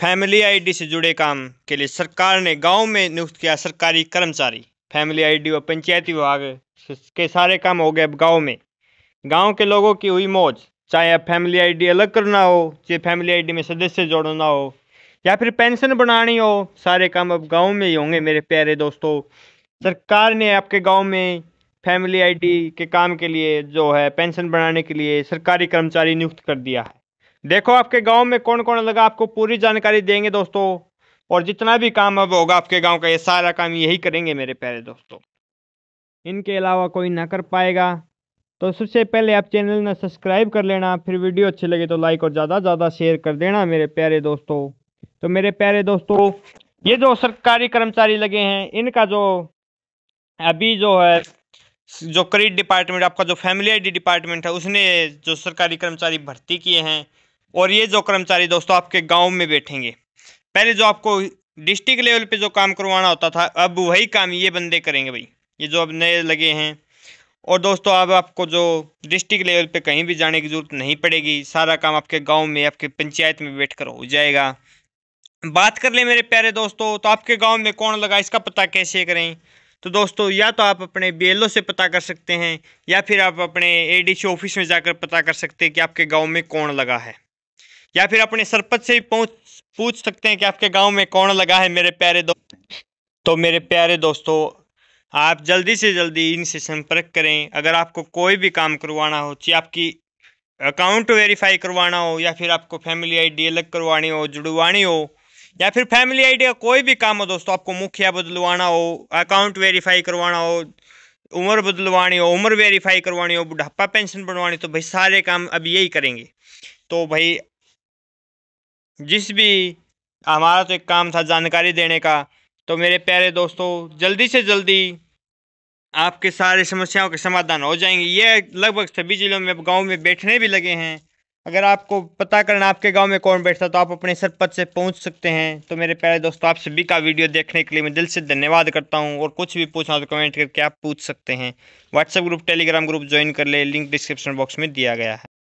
family ID से जुड़े काम के लिए सरकार ने गांव में नियुक्त किया सरकारी कर्मचारी फैमिली आईडी व पंचायती विभाग के सारे काम हो गए अब गाँव में गाँव के लोगों की हुई मौज चाहे अब फैमिली आईडी अलग करना हो चाहे फैमिली आईडी में सदस्य जोड़ना हो या फिर पेंशन बनानी हो सारे काम अब गाँव में ही होंगे मेरे प्यारे दोस्तों सरकार ने आपके गाँव में फैमिली आईडी के काम के लिए जो है पेंशन बनाने के लिए सरकारी कर्मचारी नियुक्त कर दिया है देखो आपके गांव में कौन कौन लगा आपको पूरी जानकारी देंगे दोस्तों और जितना भी काम अब होगा आपके गांव का ये सारा काम यही करेंगे मेरे प्यारे दोस्तों इनके अलावा कोई ना कर पाएगा तो सबसे पहले आप चैनल ने सब्सक्राइब कर लेना फिर वीडियो अच्छी लगे तो लाइक और ज़्यादा ज़्यादा शेयर कर देना मेरे प्यारे दोस्तों तो मेरे प्यारे दोस्तों ये जो सरकारी कर्मचारी लगे हैं इनका जो अभी जो है जो क्रेडिट डिपार्टमेंट आपका जो फैमिली आईडी डिपार्टमेंट है उसने जो सरकारी कर्मचारी भर्ती किए हैं और ये जो कर्मचारी दोस्तों आपके गाँव में बैठेंगे पहले जो आपको डिस्ट्रिक्ट लेवल पे जो काम करवाना होता था अब वही काम ये बंदे करेंगे भाई ये जो अब नए लगे हैं और दोस्तों अब आपको जो डिस्ट्रिक्ट लेवल पे कहीं भी जाने की जरूरत नहीं पड़ेगी सारा काम आपके गाँव में आपके पंचायत में बैठ कर हो जाएगा बात कर ले मेरे प्यारे दोस्तों तो आपके गाँव में कौन लगा इसका पता कैसे करें तो दोस्तों या तो आप अपने बी से पता कर सकते हैं या फिर आप अपने ए ऑफिस में जाकर पता कर सकते हैं कि आपके गाँव में कौन लगा है या फिर अपने सरपंच से ही पहुँच पूछ सकते हैं कि आपके गांव में कौन लगा है मेरे प्यारे दोस्त तो मेरे प्यारे दोस्तों आप जल्दी से जल्दी इनसे संपर्क करें अगर आपको कोई भी काम करवाना हो चाहे आपकी अकाउंट वेरीफाई करवाना हो या फिर आपको फैमिली आई अलग करवानी हो जुड़वानी हो या फिर फैमिली आईडी का कोई भी काम हो दोस्तों आपको मुखिया बदलवाना हो अकाउंट वेरीफाई करवाना हो उम्र बदलवानी हो उम्र वेरीफाई करवानी हो बुढ़ापा पेंशन बनवानी तो भाई सारे काम अब यही करेंगे तो भाई जिस भी हमारा तो एक काम था जानकारी देने का तो मेरे प्यारे दोस्तों जल्दी से जल्दी आपके सारे समस्याओं के समाधान हो जाएंगे ये लगभग सभी ज़िलों में गांव में बैठने भी लगे हैं अगर आपको पता करना आपके गांव में कौन बैठता तो आप अपने सरपंच से पहुंच सकते हैं तो मेरे प्यारे दोस्तों आप सभी का वीडियो देखने के लिए मैं दिल से धन्यवाद करता हूं और कुछ भी पूछना तो कमेंट करके आप पूछ सकते हैं WhatsApp group Telegram group join कर ले लिंक डिस्क्रिप्शन बॉक्स में दिया गया है